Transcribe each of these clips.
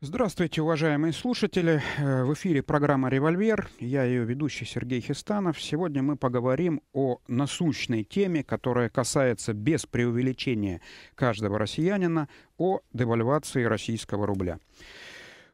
Здравствуйте, уважаемые слушатели. Э, в эфире программа «Револьвер». Я ее ведущий Сергей Хистанов. Сегодня мы поговорим о насущной теме, которая касается без преувеличения каждого россиянина, о девальвации российского рубля.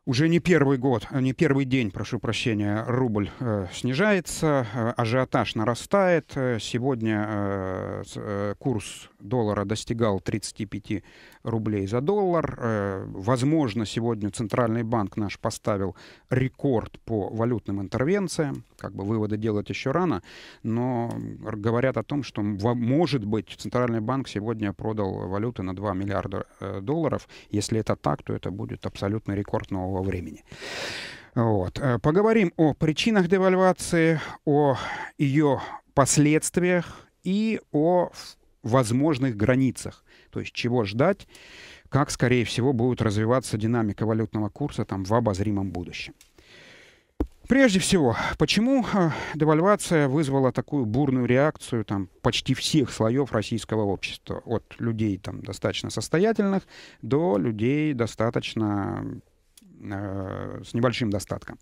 Уже не первый год, э, не первый день, прошу прощения, рубль э, снижается, э, ажиотаж нарастает. Э, сегодня э, курс доллара достигал 35 рублей за доллар. Э, возможно, сегодня Центральный банк наш поставил рекорд по валютным интервенциям. Как бы выводы делать еще рано, но говорят о том, что, может быть, Центральный банк сегодня продал валюты на 2 миллиарда э, долларов. Если это так, то это будет абсолютный рекорд нового времени. Вот. Э, поговорим о причинах девальвации, о ее последствиях и о возможных границах. То есть чего ждать, как, скорее всего, будет развиваться динамика валютного курса там, в обозримом будущем. Прежде всего, почему э, девальвация вызвала такую бурную реакцию там, почти всех слоев российского общества? От людей там, достаточно состоятельных до людей достаточно Э, с небольшим достатком.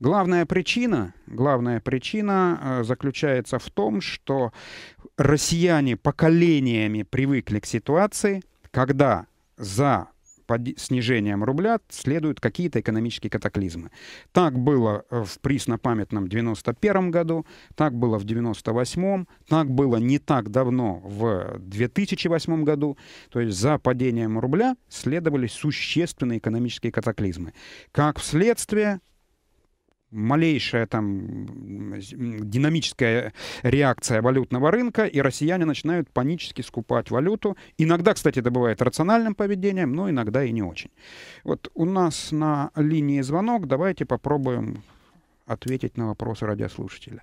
Главная причина, главная причина э, заключается в том, что россияне поколениями привыкли к ситуации, когда за под снижением рубля следуют какие-то экономические катаклизмы. Так было э, в приснопамятном 91 году, так было в 98 м так было не так давно в 2008 году. То есть за падением рубля следовали существенные экономические катаклизмы. Как вследствие малейшая там динамическая реакция валютного рынка, и россияне начинают панически скупать валюту. Иногда, кстати, это бывает рациональным поведением, но иногда и не очень. Вот у нас на линии звонок. Давайте попробуем ответить на вопросы радиослушателя.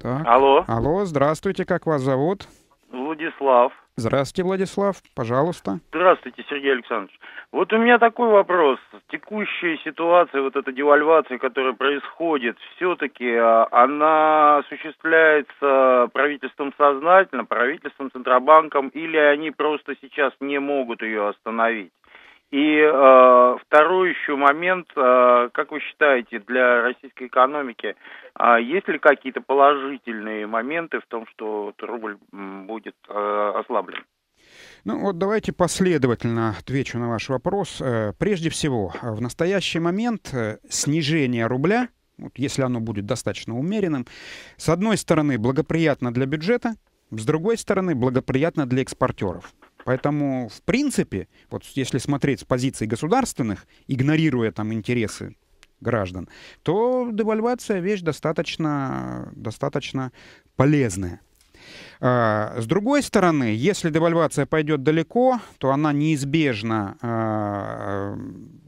Так. Алло. Алло, здравствуйте, как вас зовут? Владислав. Здравствуйте, Владислав, пожалуйста. Здравствуйте, Сергей Александрович. Вот у меня такой вопрос. Текущая ситуация, вот эта девальвация, которая происходит, все-таки а, она осуществляется правительством сознательно, правительством, Центробанком, или они просто сейчас не могут ее остановить? И э, второй еще момент, э, как вы считаете, для российской экономики, э, есть ли какие-то положительные моменты в том, что рубль будет э, ослаблен? Ну вот давайте последовательно отвечу на ваш вопрос. Э, прежде всего, э, в настоящий момент э, снижение рубля, вот если оно будет достаточно умеренным, с одной стороны благоприятно для бюджета, с другой стороны благоприятно для экспортеров. Поэтому, в принципе, вот если смотреть с позиции государственных, игнорируя там интересы граждан, то девальвация вещь достаточно, достаточно полезная. А, с другой стороны, если девальвация пойдет далеко, то она неизбежно а,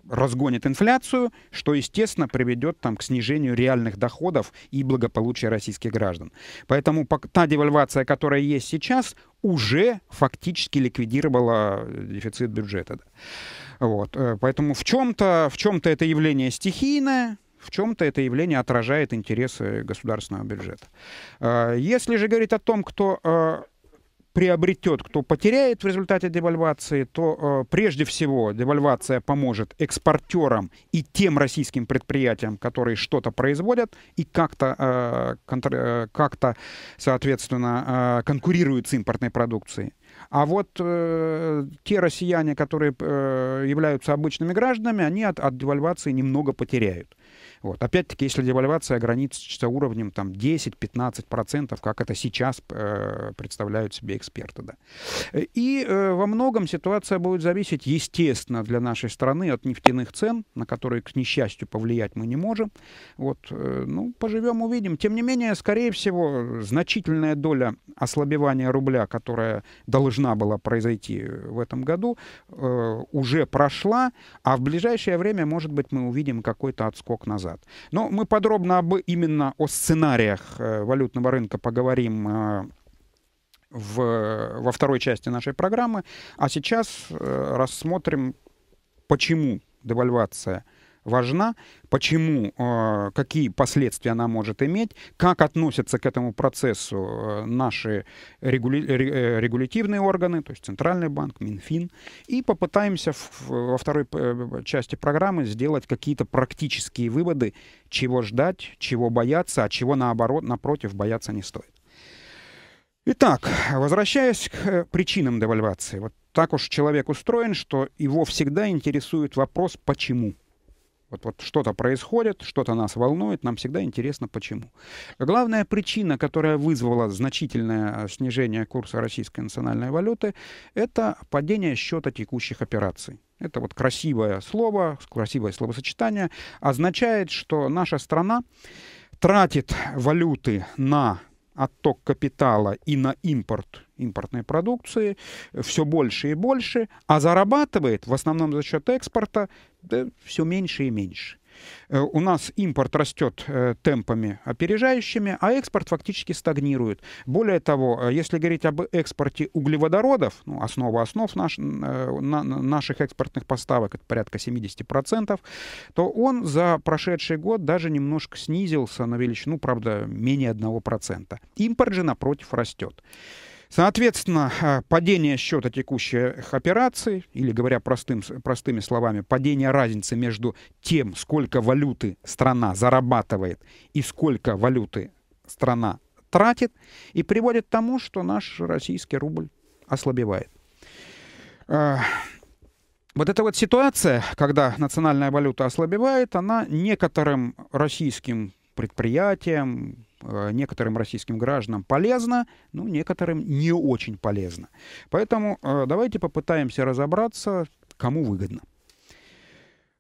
разгонит инфляцию, что, естественно, приведет там, к снижению реальных доходов и благополучия российских граждан. Поэтому та девальвация, которая есть сейчас, уже фактически ликвидировала э, дефицит бюджета. Вот. Э, поэтому в чем-то в чем это явление стихийное, в чем-то это явление отражает интересы государственного бюджета. Э, если же говорить о том, кто приобретет, кто потеряет в результате девальвации, то э, прежде всего девальвация поможет экспортерам и тем российским предприятиям, которые что-то производят и как-то, э, контр- э, как-то соответственно, э, конкурируют с импортной продукцией. А вот э, те россияне, которые э, являются обычными гражданами, они от, от девальвации немного потеряют. Вот. Опять-таки, если девальвация ограничится уровнем там, 10-15%, как это сейчас э, представляют себе эксперты. Да. И э, во многом ситуация будет зависеть, естественно, для нашей страны от нефтяных цен, на которые, к несчастью, повлиять мы не можем. Вот, э, ну, поживем, увидим. Тем не менее, скорее всего, значительная доля ослабевания рубля, которая должна была произойти в этом году, э, уже прошла, а в ближайшее время, может быть, мы увидим какой-то отскок назад назад. Но мы подробно об, именно о сценариях э, валютного рынка поговорим э, в, во второй части нашей программы. А сейчас э, рассмотрим, почему девальвация – важна, почему, э, какие последствия она может иметь, как относятся к этому процессу э, наши регули... Э, регулятивные органы, то есть Центральный банк, Минфин, и попытаемся во второй части программы сделать какие-то практические выводы, чего ждать, чего бояться, а чего наоборот, напротив, бояться не стоит. Итак, возвращаясь к причинам девальвации. Вот так уж человек устроен, что его всегда интересует вопрос «почему?». Вот, вот что-то происходит, что-то нас волнует, нам всегда интересно почему. Главная причина, которая вызвала значительное а, снижение курса российской национальной валюты, это падение счета текущих операций. Это вот красивое слово, красивое словосочетание означает, что наша страна тратит валюты на отток капитала и на импорт импортной продукции все больше и больше, а зарабатывает в основном за счет экспорта да, все меньше и меньше. Э, у нас импорт растет э, темпами опережающими, а экспорт фактически стагнирует. Более того, э, если говорить об экспорте углеводородов, ну, основа основ наш, на, наших экспортных поставок, это порядка 70%, то он за прошедший год даже немножко снизился на величину, правда, менее 1%. Импорт же, напротив, растет. Соответственно, а, падение счета текущих операций, или говоря простым, простыми словами, падение разницы между тем, сколько валюты страна зарабатывает и сколько валюты страна тратит, и приводит к тому, что наш российский рубль ослабевает. А, вот эта вот ситуация, когда национальная валюта ослабевает, она некоторым российским предприятиям, Э, некоторым российским гражданам полезно, ну, некоторым не очень полезно. Поэтому э, давайте попытаемся разобраться, кому выгодно.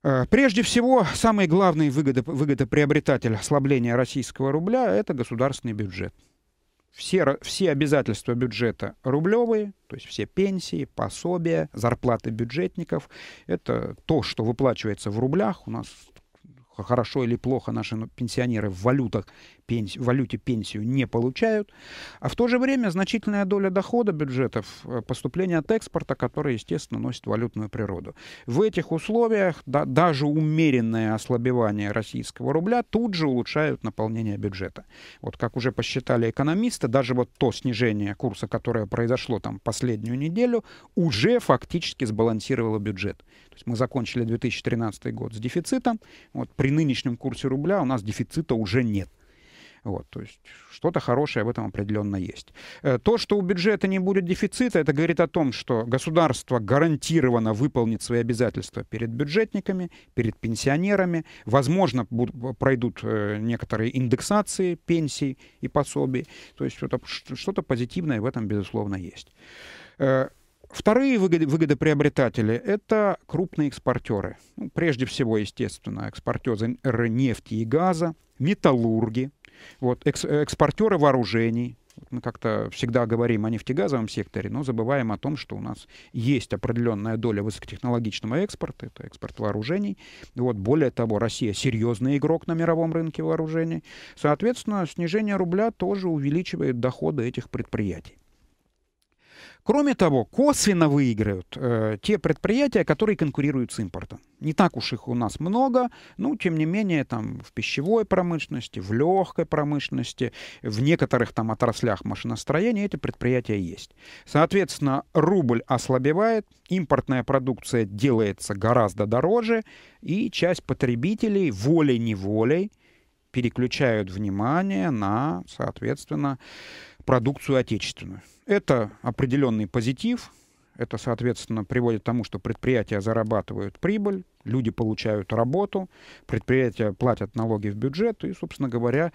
Э, прежде всего, самый главный выгода, выгодоприобретатель ослабления российского рубля – это государственный бюджет. Все, все обязательства бюджета рублевые, то есть все пенсии, пособия, зарплаты бюджетников – это то, что выплачивается в рублях. У нас хорошо или плохо наши ну, пенсионеры в валютах, в валюте пенсию не получают. А в то же время значительная доля дохода бюджетов э, поступления от экспорта, которые, естественно, носят валютную природу. В этих условиях да, даже умеренное ослабевание российского рубля тут же улучшают наполнение бюджета. Вот как уже посчитали экономисты, даже вот то снижение курса, которое произошло там последнюю неделю, уже фактически сбалансировало бюджет. То есть мы закончили 2013 год с дефицитом. Вот при при нынешнем курсе рубля у нас дефицита уже нет. Вот, то есть что-то хорошее в этом определенно есть. Э, то, что у бюджета не будет дефицита, это говорит о том, что государство гарантированно выполнит свои обязательства перед бюджетниками, перед пенсионерами. Возможно, будут, э, пройдут э, некоторые индексации пенсий и пособий. То есть что-то позитивное в этом, безусловно, есть. Вторые выгодоприобретатели — это крупные экспортеры. Ну, прежде всего, естественно, экспортеры нефти и газа, металлурги, вот, экс, э, экспортеры вооружений. Мы как-то всегда говорим о нефтегазовом секторе, но забываем о том, что у нас есть определенная доля высокотехнологичного экспорта, это экспорт вооружений. Вот, более того, Россия серьезный игрок на мировом рынке вооружений. Соответственно, снижение рубля тоже увеличивает доходы этих предприятий. Кроме того, косвенно выиграют э, те предприятия, которые конкурируют с импортом. Не так уж их у нас много, но тем не менее там в пищевой промышленности, в легкой промышленности, в некоторых там отраслях машиностроения эти предприятия есть. Соответственно, рубль ослабевает, импортная продукция делается гораздо дороже, и часть потребителей волей-неволей переключают внимание на, соответственно, продукцию отечественную. Это определенный позитив, это, соответственно, приводит к тому, что предприятия зарабатывают прибыль, люди получают работу, предприятия платят налоги в бюджет, и, собственно говоря,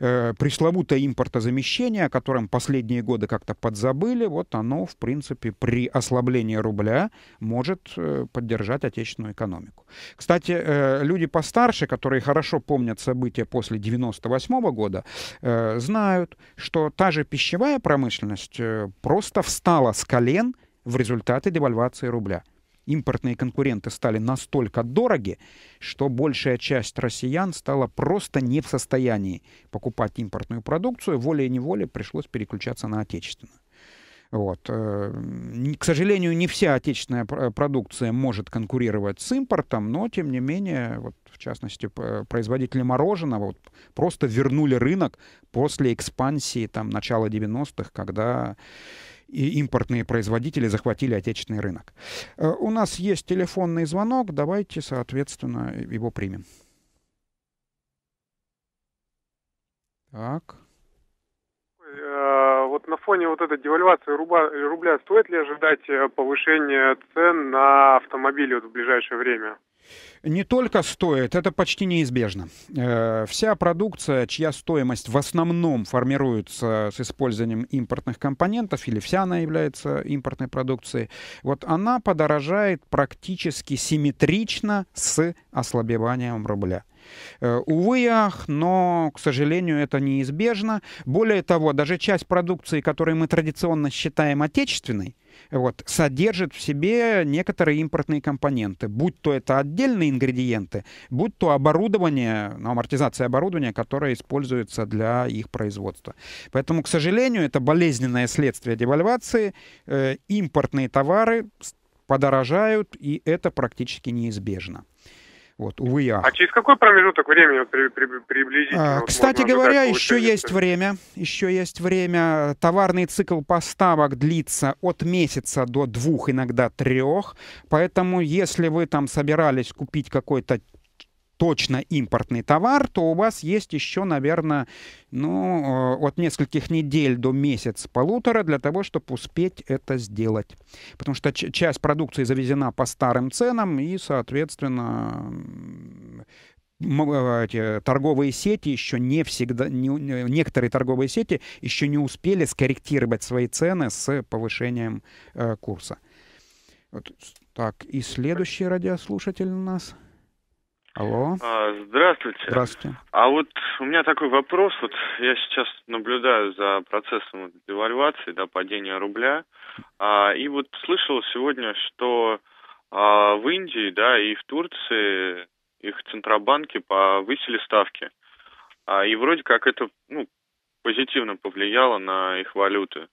э, пресловутое импортозамещение, о котором последние годы как-то подзабыли, вот оно, в принципе, при ослаблении рубля может э, поддержать отечественную экономику. Кстати, э, люди постарше, которые хорошо помнят события после 98 года, э, знают, что та же пищевая промышленность просто встала с колен – в результате девальвации рубля. Импортные конкуренты стали настолько дороги, что большая часть россиян стала просто не в состоянии покупать импортную продукцию, волей-неволей пришлось переключаться на отечественную. Вот. Э, к сожалению, не вся отечественная э, продукция может конкурировать с импортом, но, тем не менее, вот, в частности, производители мороженого вот, просто вернули рынок после экспансии там, начала 90-х, когда и импортные производители захватили отечественный рынок. Э, у нас есть телефонный звонок, давайте, соответственно, его примем. Так. Э, вот на фоне вот этой девальвации рубля стоит ли ожидать э, повышения цен на автомобили вот в ближайшее время? Не только стоит, это почти неизбежно. Э, вся продукция, чья стоимость в основном формируется с использованием импортных компонентов, или вся она является импортной продукцией, вот она подорожает практически симметрично с ослабеванием рубля. Э, увы, ах, но, к сожалению, это неизбежно. Более того, даже часть продукции, которую мы традиционно считаем отечественной, вот, содержит в себе некоторые импортные компоненты, будь то это отдельные ингредиенты, будь то оборудование, ну, амортизация оборудования, которое используется для их производства. Поэтому, к сожалению, это болезненное следствие девальвации. Э, импортные товары подорожают, и это практически неизбежно. Вот, увы, я. А через какой промежуток времени вот, при, при, приблизительно? А, вот, кстати говоря, еще получается? есть время. Еще есть время. Товарный цикл поставок длится от месяца до двух, иногда трех. Поэтому, если вы там собирались купить какой-то точно импортный товар, то у вас есть еще, наверное, ну, э, от нескольких недель до месяц-полутора для того, чтобы успеть это сделать. Потому что часть продукции завезена по старым ценам, и, соответственно, э, эти торговые сети еще не всегда, не, э, некоторые торговые сети еще не успели скорректировать свои цены с повышением э, курса. Вот так, и следующий радиослушатель у нас — Алло. А, здравствуйте. Здравствуйте. А вот у меня такой вопрос. Вот я сейчас наблюдаю за процессом девальвации, да, падения рубля. А, и вот слышал сегодня, что а, в Индии, да, и в Турции их центробанки повысили ставки. А, и вроде как это, ну, позитивно повлияло на их валюты.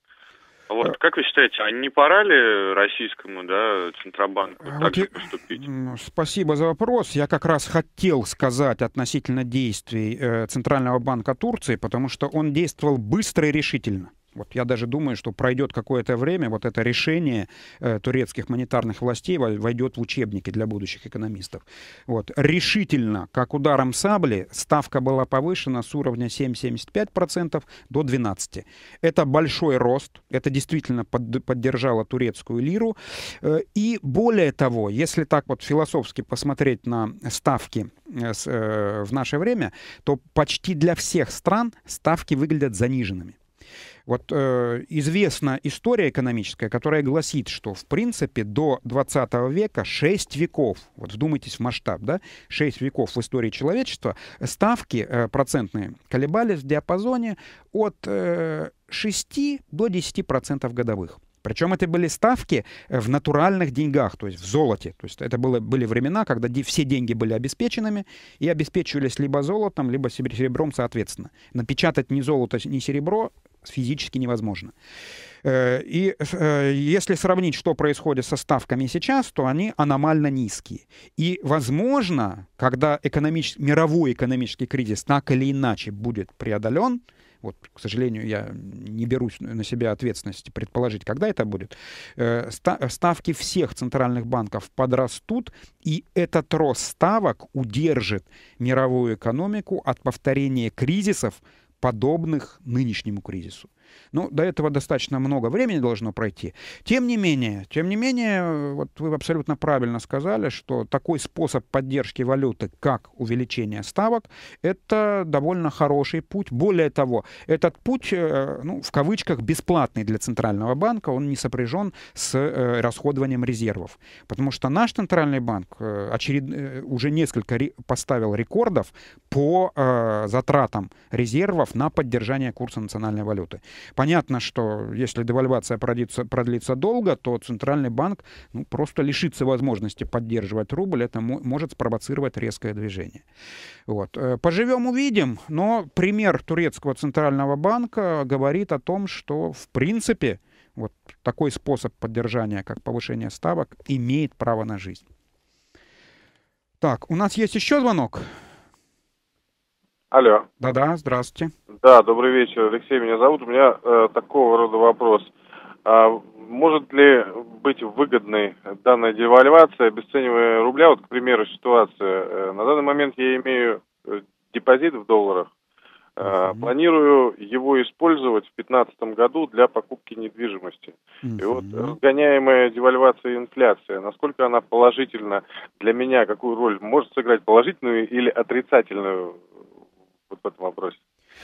Вот, а. как вы считаете, а не пора ли российскому да, Центробанку а вот так и... поступить? Спасибо за вопрос. Я как раз хотел сказать относительно действий э, Центрального банка Турции, потому что он действовал быстро и решительно вот я даже думаю, что пройдет какое-то время, вот это решение э, турецких монетарных властей войдет в учебники для будущих экономистов. Вот. Решительно, как ударом сабли, ставка была повышена с уровня 7,75% до 12%. Это большой рост, это действительно под, поддержало турецкую лиру. Э, и более того, если так вот философски посмотреть на ставки э, э в наше время, то почти для всех стран ставки выглядят заниженными. Вот э, известна история экономическая, которая гласит, что, в принципе, до 20 века 6 веков, вот вдумайтесь в масштаб, да, 6 веков в истории человечества, ставки э, процентные колебались в диапазоне от э, 6 до 10% годовых. Причем это были ставки э, в натуральных деньгах, то есть в золоте. То есть это было, были времена, когда все деньги были обеспеченными и обеспечивались либо золотом, либо серебром соответственно. Напечатать ни золото, ни серебро физически невозможно. Э, и э, если сравнить, что происходит со ставками сейчас, то они аномально низкие. И, возможно, когда экономический, мировой экономический кризис так или иначе будет преодолен, вот, к сожалению, я не берусь на себя ответственность предположить, когда это будет, э, ставки всех центральных банков подрастут, и этот рост ставок удержит мировую экономику от повторения кризисов, подобных нынешнему кризису. Ну, до этого достаточно много времени должно пройти. Тем не менее, тем не менее, вот вы абсолютно правильно сказали, что такой способ поддержки валюты, как увеличение ставок, это довольно хороший путь. Более того, этот путь, э, ну, в кавычках, бесплатный для Центрального банка, он не сопряжен с э, расходованием резервов. Потому что наш Центральный банк э, очеред... уже несколько поставил рекордов по затратам резервов на поддержание курса национальной валюты. Понятно, что если девальвация продлится, продлится долго, то центральный банк ну, просто лишится возможности поддерживать рубль. Это может спровоцировать резкое движение. Вот. Э, поживем, увидим. Но пример турецкого центрального банка говорит о том, что в принципе вот такой способ поддержания, как повышение ставок, имеет право на жизнь. Так, у нас есть еще звонок. Алло. Да-да, здравствуйте. Да, добрый вечер, Алексей, меня зовут. У меня э, такого рода вопрос. А может ли быть выгодной данная девальвация, обесценивая рубля? Вот, к примеру, ситуация. Э, на данный момент я имею э, депозит в долларах. Uh-huh. Планирую его использовать в 2015 году для покупки недвижимости. Uh-huh. И вот разгоняемая девальвация и инфляция, насколько она положительна для меня, какую роль может сыграть положительную или отрицательную вот в этом вопросе?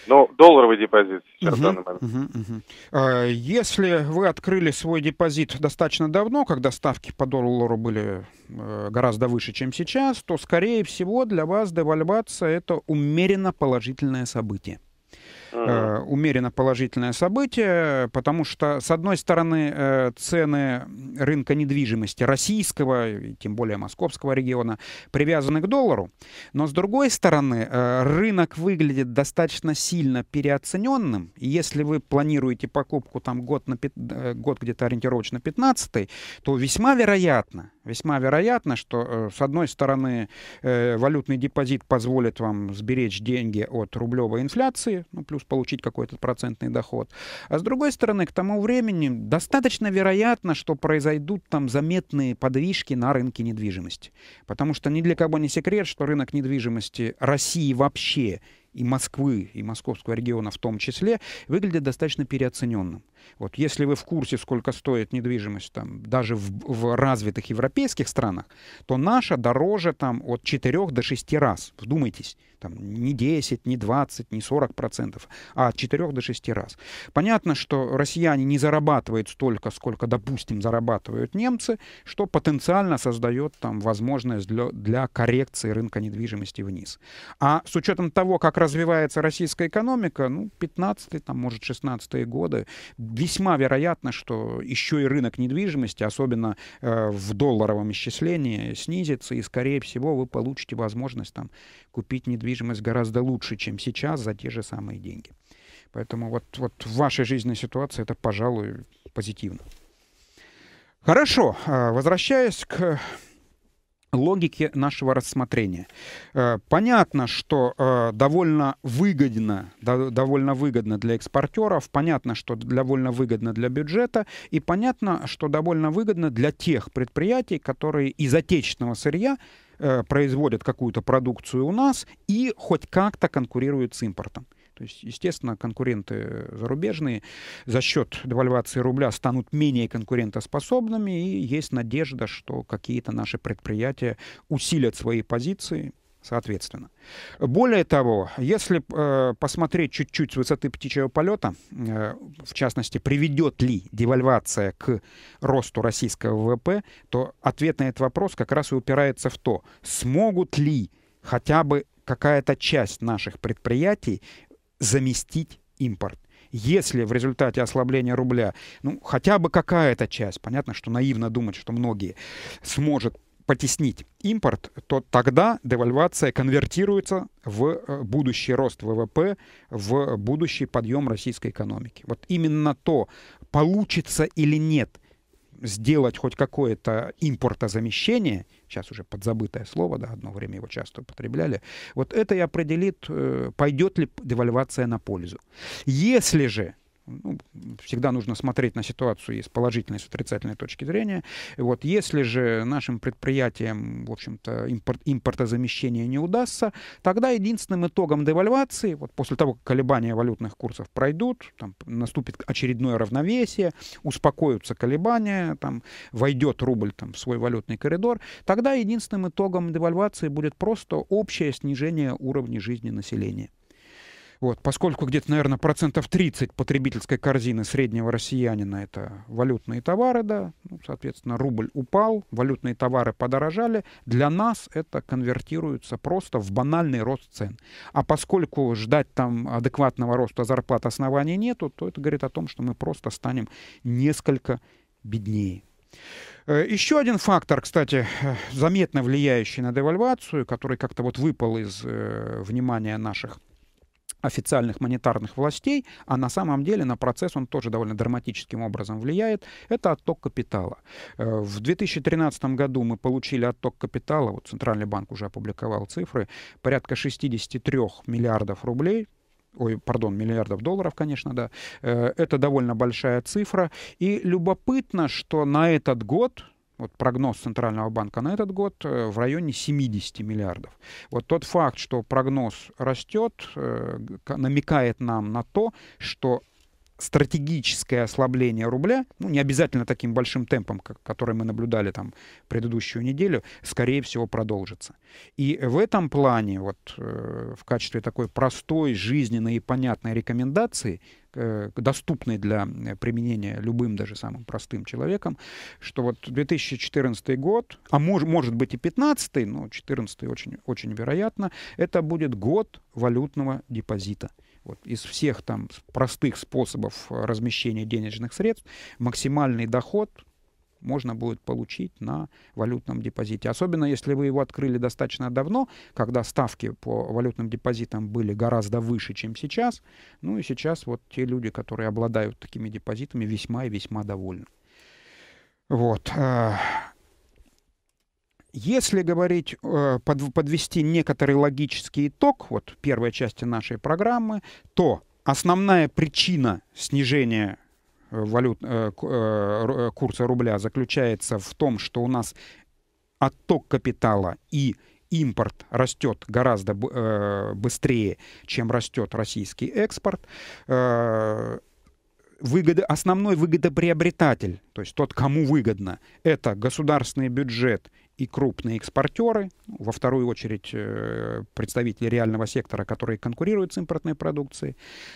Ну, долларовый депозит сейчас угу, в данный момент. Угу, угу. А, если вы открыли свой депозит достаточно давно, когда ставки по доллару были э, гораздо выше, чем сейчас, то, скорее всего, для вас девальвация – это умеренно положительное событие э, умеренно положительное событие, потому что, с одной стороны, э, цены рынка недвижимости российского, и тем более московского региона, привязаны к доллару, но, с другой стороны, э, рынок выглядит достаточно сильно переоцененным. И если вы планируете покупку там год, на, э, год где-то ориентировочно 15 то весьма вероятно, Весьма вероятно, что, э, с одной стороны, э, валютный депозит позволит вам сберечь деньги от рублевой инфляции, ну, плюс получить какой-то процентный доход. А с другой стороны, к тому времени достаточно вероятно, что произойдут там заметные подвижки на рынке недвижимости. Потому что ни для кого не секрет, что рынок недвижимости России вообще и Москвы, и московского региона в том числе, выглядит достаточно переоцененным. Вот если вы в курсе, сколько стоит недвижимость там, даже в, в развитых европейских странах, то наша дороже там от 4 до 6 раз. Вдумайтесь, там не 10, не 20, не 40 процентов, а от 4 до 6 раз. Понятно, что россияне не зарабатывают столько, сколько, допустим, зарабатывают немцы, что потенциально создает там возможность для, для коррекции рынка недвижимости вниз. А с учетом того, как развивается российская экономика, ну, 15 там, может, 16 годы, весьма вероятно, что еще и рынок недвижимости, особенно э, в долларовом исчислении, снизится, и, скорее всего, вы получите возможность там купить недвижимость гораздо лучше, чем сейчас за те же самые деньги. Поэтому вот, вот в вашей жизненной ситуации это, пожалуй, позитивно. Хорошо, э, возвращаясь к логике нашего рассмотрения. Э, понятно, что э, довольно выгодно, довольно выгодно для экспортеров, понятно, что довольно выгодно для бюджета, и понятно, что довольно выгодно для тех предприятий, которые из отечественного сырья э, производят какую-то продукцию у нас и хоть как-то конкурируют с импортом. То есть, естественно, конкуренты зарубежные за счет девальвации рубля станут менее конкурентоспособными, и есть надежда, что какие-то наши предприятия усилят свои позиции, соответственно. Более того, если э, посмотреть чуть-чуть с высоты птичьего полета, э, в частности, приведет ли девальвация к росту российского ВВП, то ответ на этот вопрос как раз и упирается в то, смогут ли хотя бы какая-то часть наших предприятий заместить импорт. Если в результате ослабления рубля, ну, хотя бы какая-то часть, понятно, что наивно думать, что многие, сможет потеснить импорт, то тогда девальвация конвертируется в э, будущий рост ВВП, в будущий подъем российской экономики. Вот именно то, получится или нет сделать хоть какое-то импортозамещение – сейчас уже подзабытое слово, да, одно время его часто употребляли, вот это и определит, э, пойдет ли девальвация на пользу. Если же ну, всегда нужно смотреть на ситуацию и с положительной, и с отрицательной точки зрения. Вот, если же нашим предприятиям, в общем-то, импорт, импортозамещение не удастся, тогда единственным итогом девальвации, вот после того, как колебания валютных курсов пройдут, там, наступит очередное равновесие, успокоятся колебания, там, войдет рубль там, в свой валютный коридор, тогда единственным итогом девальвации будет просто общее снижение уровня жизни населения. Вот, поскольку где-то, наверное, процентов 30 потребительской корзины среднего россиянина — это валютные товары, да, ну, соответственно, рубль упал, валютные товары подорожали, для нас это конвертируется просто в банальный рост цен. А поскольку ждать там адекватного роста зарплат оснований нету, то это говорит о том, что мы просто станем несколько беднее. Э, еще один фактор, кстати, э, заметно влияющий на девальвацию, который как-то вот выпал из э, внимания наших официальных монетарных властей, а на самом деле на процесс он тоже довольно драматическим образом влияет, это отток капитала. Э, в 2013 году мы получили отток капитала, вот Центральный банк уже опубликовал цифры, порядка 63 миллиардов рублей, ой, пардон, миллиардов долларов, конечно, да. Э, это довольно большая цифра. И любопытно, что на этот год, вот прогноз Центрального банка на этот год э, в районе 70 миллиардов. Вот тот факт, что прогноз растет, э, намекает нам на то, что стратегическое ослабление рубля, ну, не обязательно таким большим темпом, как, который мы наблюдали там предыдущую неделю, скорее всего, продолжится. И в этом плане, вот э, в качестве такой простой, жизненной и понятной рекомендации, э, доступной для э, применения любым даже самым простым человеком, что вот 2014 год, а мож, может быть и 15, но 14 очень, очень вероятно, это будет год валютного депозита. Вот, из всех там простых способов э, размещения денежных средств максимальный доход можно будет получить на валютном депозите. Особенно если вы его открыли достаточно давно, когда ставки по валютным депозитам были гораздо выше, чем сейчас. Ну и сейчас вот те люди, которые обладают такими депозитами, весьма и весьма довольны. Вот. Э, если говорить, э, подвести некоторый логический итог вот первой части нашей программы, то основная причина снижения э, валют, э, курса рубля заключается в том, что у нас отток капитала и импорт растет гораздо быстрее, чем растет российский экспорт. Выгода, основной выгодоприобретатель, то есть тот, кому выгодно, это государственный бюджет и крупные экспортеры, во вторую очередь э, представители реального сектора, которые конкурируют с импортной продукцией,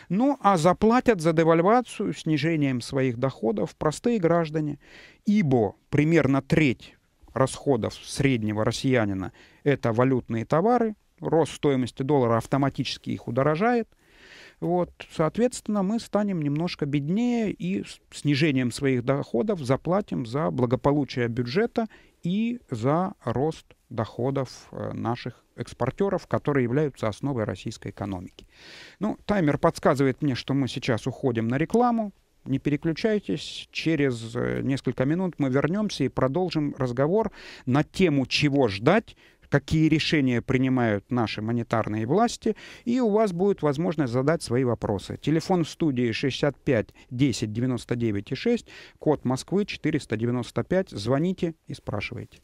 ну а заплатят за девальвацию снижением своих доходов простые граждане, ибо примерно треть расходов среднего россиянина — это валютные товары, рост стоимости доллара автоматически их удорожает, вот, соответственно, мы станем немножко беднее и снижением своих доходов заплатим за благополучие бюджета и за рост доходов э, наших экспортеров, которые являются основой российской экономики. Ну, таймер подсказывает мне, что мы сейчас уходим на рекламу. Не переключайтесь, через э, несколько минут мы вернемся и продолжим разговор на тему «Чего ждать какие решения принимают наши монетарные власти, и у вас будет возможность задать свои вопросы. Телефон в студии 65 10 99 6, код Москвы 495. Звоните и спрашивайте.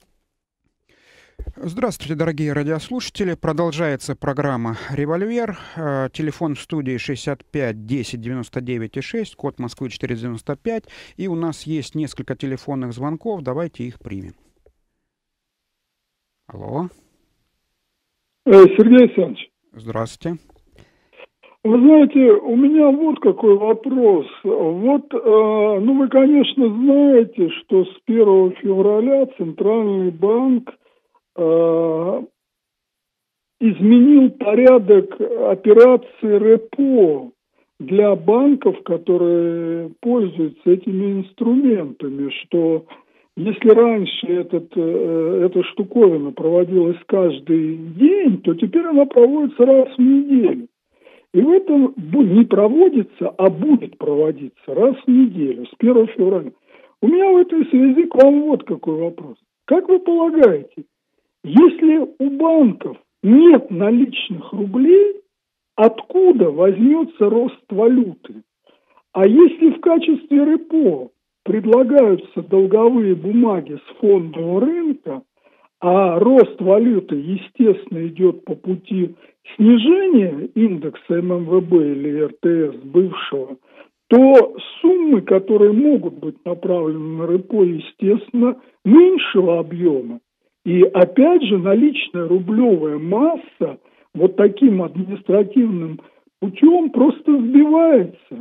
Здравствуйте, дорогие радиослушатели. Продолжается программа «Револьвер». Э, телефон в студии 65 10 99 6, код Москвы 495. И у нас есть несколько телефонных звонков. Давайте их примем. Алло. Э, Сергей Александрович. Здравствуйте. Вы знаете, у меня вот какой вопрос. Вот, э, ну вы, конечно, знаете, что с 1 февраля Центральный банк э, изменил порядок операции РЭПО для банков, которые пользуются этими инструментами, что если раньше этот, э, э, эта штуковина проводилась каждый день, то теперь она проводится раз в неделю. И в этом не проводится, а будет проводиться раз в неделю, с 1 февраля. У меня в этой связи к вам вот какой вопрос. Как вы полагаете, если у банков нет наличных рублей, откуда возьмется рост валюты? А если в качестве репо предлагаются долговые бумаги с фондового рынка, а рост валюты, естественно, идет по пути снижения индекса ММВБ или РТС бывшего, то суммы, которые могут быть направлены на РПО, естественно, меньшего объема. И опять же наличная рублевая масса вот таким административным путем просто сбивается.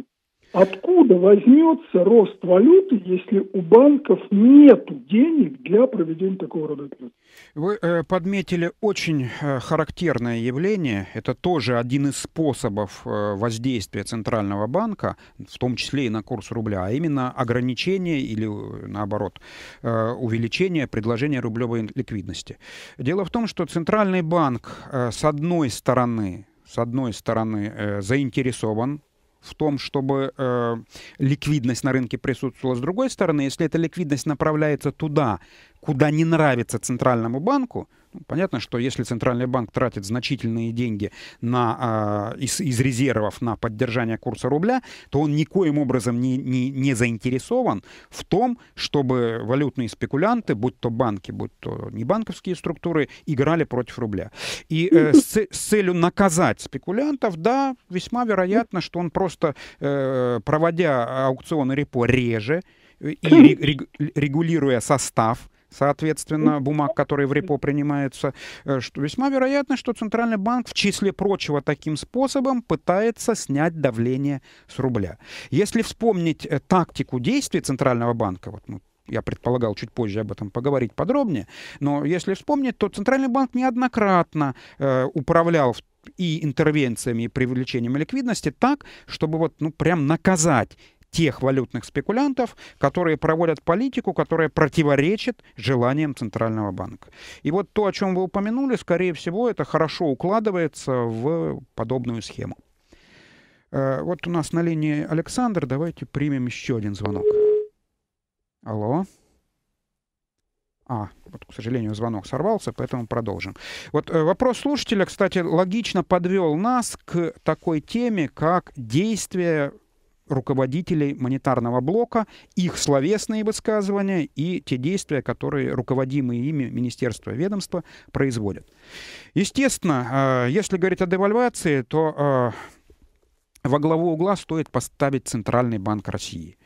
Откуда возьмется рост валюты, если у банков нет денег для проведения такого рода операций? Вы э, подметили очень э, характерное явление. Это тоже один из способов э, воздействия Центрального банка, в том числе и на курс рубля, а именно ограничение или, э, наоборот, э, увеличение предложения рублевой ликвидности. Дело в том, что Центральный банк, э, с одной стороны, с одной стороны, э, заинтересован в том, чтобы э, ликвидность на рынке присутствовала. С другой стороны, если эта ликвидность направляется туда, куда не нравится центральному банку, Понятно, что если Центральный банк тратит значительные деньги на, э, из, из резервов на поддержание курса рубля, то он никоим образом не, не, не заинтересован в том, чтобы валютные спекулянты, будь то банки, будь то не банковские структуры, играли против рубля. И э, с, с целью наказать спекулянтов, да, весьма вероятно, что он просто, э, проводя аукционы репо реже, э, и регулируя состав соответственно, бумаг, которые в репо принимаются, э, что весьма вероятно, что Центральный банк, в числе прочего, таким способом пытается снять давление с рубля. Если вспомнить э, тактику действий Центрального банка, вот мы ну, я предполагал чуть позже об этом поговорить подробнее, но если вспомнить, то Центральный банк неоднократно э, управлял и интервенциями, и привлечением ликвидности так, чтобы вот, ну, прям наказать тех валютных спекулянтов, которые проводят политику, которая противоречит желаниям Центрального банка. И вот то, о чем вы упомянули, скорее всего, это хорошо укладывается в подобную схему. Э, вот у нас на линии Александр. Давайте примем еще один звонок. Алло. А, вот, к сожалению, звонок сорвался, поэтому продолжим. Вот э, вопрос слушателя, кстати, логично подвел нас к такой теме, как действие руководителей монетарного блока, их словесные высказывания и те действия, которые руководимые ими министерства и ведомства производят. Естественно, а, если говорить о девальвации, то а, во главу угла стоит поставить Центральный банк России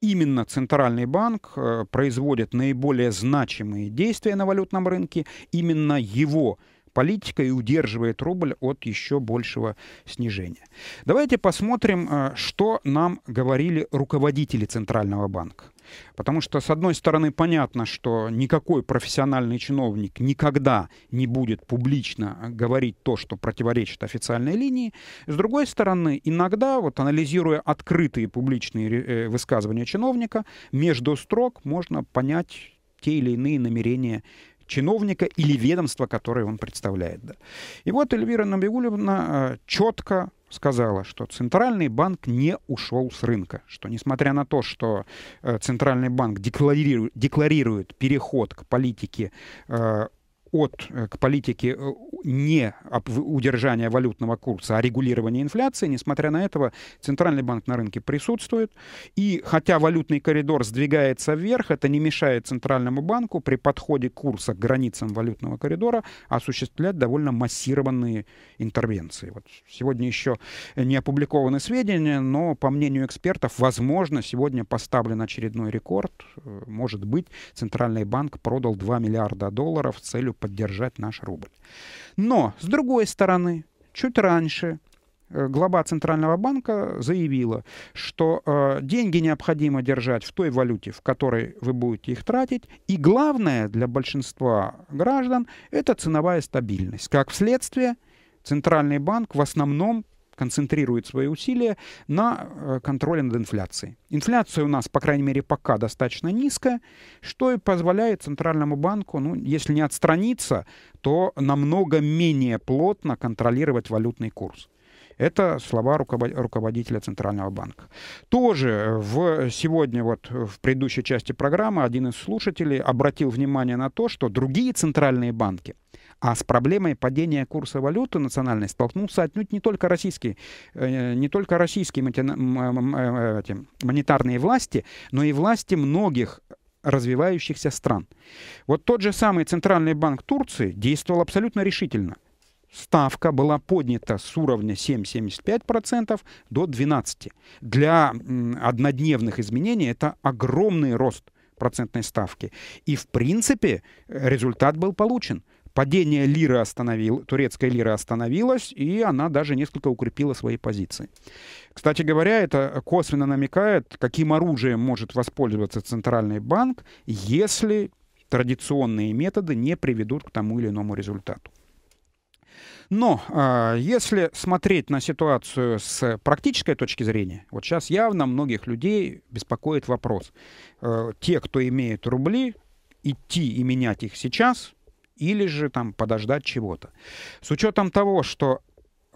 именно Центральный банк э, производит наиболее значимые действия на валютном рынке, именно его политика и удерживает рубль от еще большего снижения. Давайте посмотрим, э, что нам говорили руководители Центрального банка. Потому что, с одной стороны, понятно, что никакой профессиональный чиновник никогда не будет публично э, говорить то, что противоречит официальной линии. С другой стороны, иногда, вот анализируя открытые публичные э, высказывания чиновника, между строк можно понять те или иные намерения чиновника или ведомства, которое он представляет. Да. И вот Эльвира Набигулевна э, четко сказала, что Центральный банк не ушел с рынка, что несмотря на то, что э, Центральный банк декларирует, декларирует переход к политике э, от э, к политике э, не удержания валютного курса, а регулирования инфляции. Несмотря на это, Центральный банк на рынке присутствует. И хотя валютный коридор сдвигается вверх, это не мешает Центральному банку при подходе курса к границам валютного коридора осуществлять довольно массированные интервенции. Вот сегодня еще не опубликованы сведения, но, по мнению экспертов, возможно, сегодня поставлен очередной рекорд. Э, может быть, Центральный банк продал 2 миллиарда долларов с целью поддержать наш рубль. Но, с другой стороны, чуть раньше э, Глоба Центрального банка заявила, что э, деньги необходимо держать в той валюте, в которой вы будете их тратить. И главное для большинства граждан это ценовая стабильность. Как следствие, Центральный банк в основном концентрирует свои усилия на э, контроле над инфляцией. Инфляция у нас, по крайней мере, пока достаточно низкая, что и позволяет Центральному банку, ну, если не отстраниться, то намного менее плотно контролировать валютный курс. Это слова руководителя Центрального банка. Тоже э, в, сегодня, вот в предыдущей части программы, один из слушателей обратил внимание на то, что другие центральные банки – а с проблемой падения курса валюты национальной столкнулся отнюдь не только российские, э, не только российские э, э, монетарные власти, но и власти многих развивающихся стран. Вот тот же самый Центральный банк Турции действовал абсолютно решительно. Ставка была поднята с уровня 7,75% до 12%. Для однодневных изменений это огромный рост процентной ставки. И, в принципе, результат был получен падение лиры остановил, турецкая лира остановилась, и она даже несколько укрепила свои позиции. Кстати говоря, это косвенно намекает, каким оружием может воспользоваться Центральный банк, если традиционные методы не приведут к тому или иному результату. Но э, если смотреть на ситуацию с практической точки зрения, вот сейчас явно многих людей беспокоит вопрос. Э, те, кто имеет рубли, идти и менять их сейчас – или же там подождать чего-то. С учетом того, что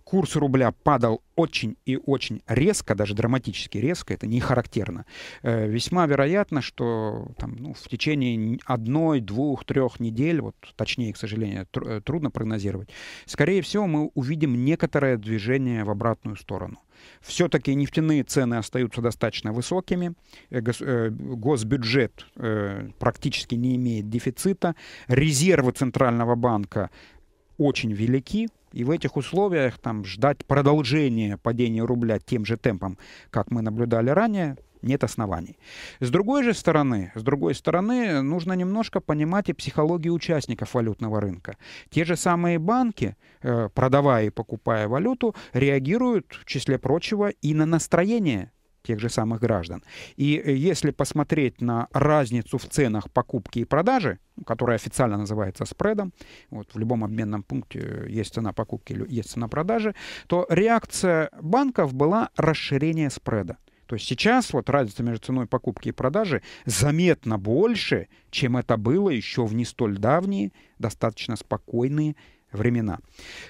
курс рубля падал очень и очень резко, даже драматически резко, это не характерно. Э, весьма вероятно, что там, ну, в течение одной, двух, трех недель, вот точнее, к сожалению, тр э, трудно прогнозировать, скорее всего, мы увидим некоторое движение в обратную сторону. Все-таки нефтяные цены остаются достаточно высокими, э, гос, госбюджет практически не имеет дефицита, резервы Центрального банка очень велики, и в этих условиях там, ждать продолжения падения рубля тем же темпом, как мы наблюдали ранее, нет оснований. С другой же стороны, с другой стороны, нужно немножко понимать и психологию участников валютного рынка. Те же самые банки, э, продавая и покупая валюту, реагируют, в числе прочего, и на настроение тех же самых граждан. И э, если посмотреть на разницу в ценах покупки и продажи, которая официально называется спредом, вот в любом обменном пункте э, есть цена покупки, есть цена продажи, то реакция банков была расширение спреда. То есть сейчас вот разница между ценой покупки и продажи заметно больше, чем это было еще в не столь давние, достаточно спокойные времена.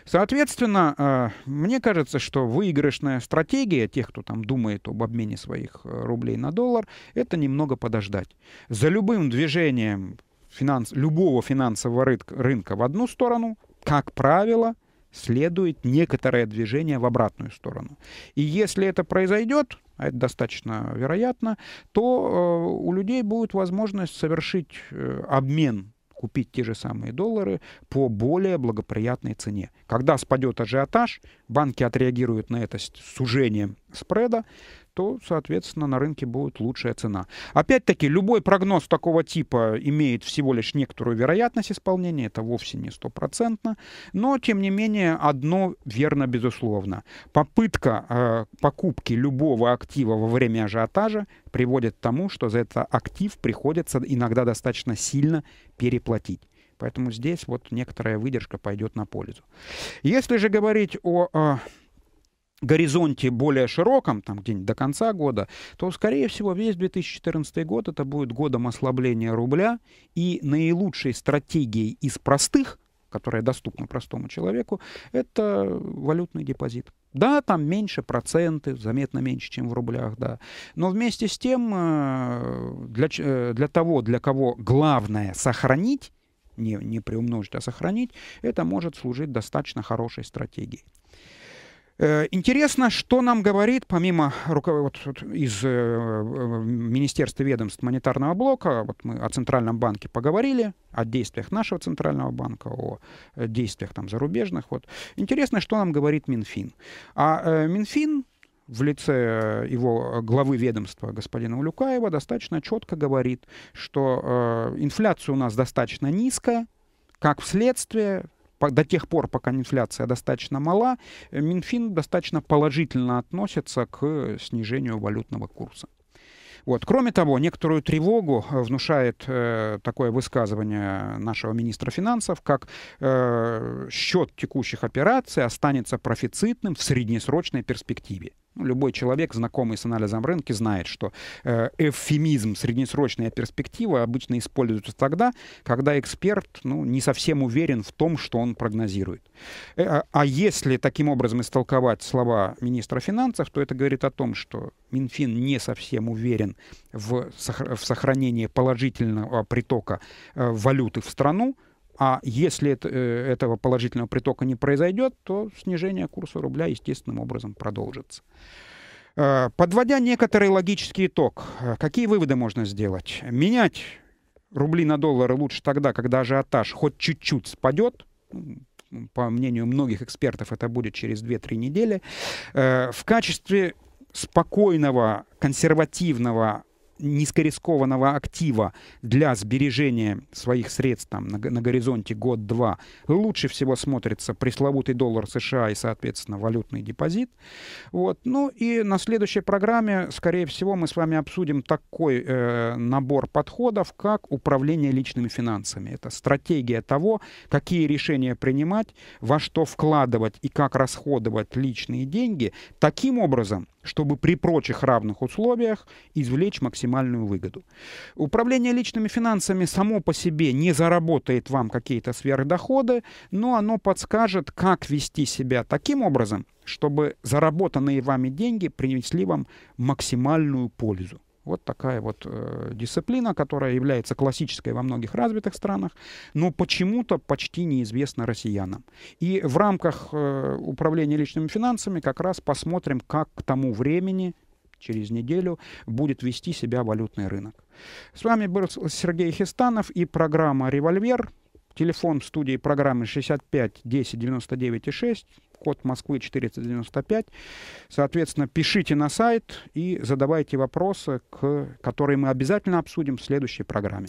Соответственно, э, мне кажется, что выигрышная стратегия тех, кто там думает об обмене своих э, рублей на доллар, это немного подождать. За любым движением финанс, любого финансового рынка в одну сторону, как правило, следует некоторое движение в обратную сторону. И если это произойдет, а это достаточно вероятно, то э, у людей будет возможность совершить обмен купить те же самые доллары по более благоприятной цене. Когда спадет ажиотаж, банки отреагируют на это сужение спреда, то, соответственно, на рынке будет лучшая цена. Опять-таки, любой прогноз такого типа имеет всего лишь некоторую вероятность исполнения, это вовсе не стопроцентно, но, тем не менее, одно верно, безусловно. Попытка э, покупки любого актива во время ажиотажа приводит к тому, что за этот актив приходится иногда достаточно сильно переплатить. Поэтому здесь вот некоторая выдержка пойдет на пользу. Если же говорить о э, горизонте более широком, там где-нибудь до конца года, то, скорее всего, весь 2014 год это будет годом ослабления рубля, и наилучшей стратегией из простых, которая доступна простому человеку, это валютный депозит. Да, там меньше проценты, заметно меньше, чем в рублях, да. Но вместе с тем, э, для, э, для того, для кого главное сохранить, не, не приумножить, а сохранить, это может служить достаточно хорошей стратегией. Э, интересно, что нам говорит, помимо вот, из э, Министерства ведомств монетарного блока, вот мы о Центральном банке поговорили, о действиях нашего Центрального банка, о э, действиях там зарубежных. Вот. Интересно, что нам говорит Минфин. А Минфин в лице его главы ведомства господина Улюкаева достаточно четко говорит, что инфляция у нас достаточно низкая, как вследствие до тех пор, пока инфляция достаточно мала, э, Минфин достаточно положительно относится к э, снижению валютного курса. Вот. Кроме того, некоторую тревогу э, внушает э, такое высказывание нашего министра финансов, как э, счет текущих операций останется профицитным в среднесрочной перспективе. Ну, любой человек, знакомый с анализом рынка, знает, что э, эвфемизм «среднесрочная перспектива» обычно используется тогда, когда эксперт ну, не совсем уверен в том, что он прогнозирует. Э, а, а если таким образом истолковать слова министра финансов, то это говорит о том, что Минфин не совсем уверен в, в сохранении положительного притока э, валюты в страну, а если это, э, этого положительного притока не произойдет, то снижение курса рубля естественным образом продолжится. Э, подводя некоторый логический итог, э, какие выводы можно сделать? Менять рубли на доллары лучше тогда, когда ажиотаж хоть чуть-чуть спадет, по мнению многих экспертов, это будет через 2-3 недели, в качестве спокойного, консервативного низкорискованного актива для сбережения своих средств там, на, на горизонте год-два лучше всего смотрится пресловутый доллар США и, соответственно, валютный депозит. Вот. Ну и на следующей программе, скорее всего, мы с вами обсудим такой э, набор подходов, как управление личными финансами. Это стратегия того, какие решения принимать, во что вкладывать и как расходовать личные деньги таким образом, чтобы при прочих равных условиях извлечь максимальную выгоду. Управление личными финансами само по себе не заработает вам какие-то сверхдоходы, но оно подскажет, как вести себя таким образом, чтобы заработанные вами деньги принесли вам максимальную пользу. Вот такая вот э, дисциплина, которая является классической во многих развитых странах, но почему-то почти неизвестна россиянам. И в рамках э, управления личными финансами как раз посмотрим, как к тому времени через неделю будет вести себя валютный рынок. С вами был Сергей Хистанов и программа «Револьвер». Телефон в студии программы 65 10 99 6 код Москвы 495. Соответственно, пишите на сайт и задавайте вопросы, к, которые мы обязательно обсудим в следующей программе.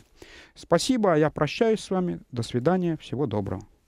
Спасибо, а я прощаюсь с вами. До свидания, всего доброго.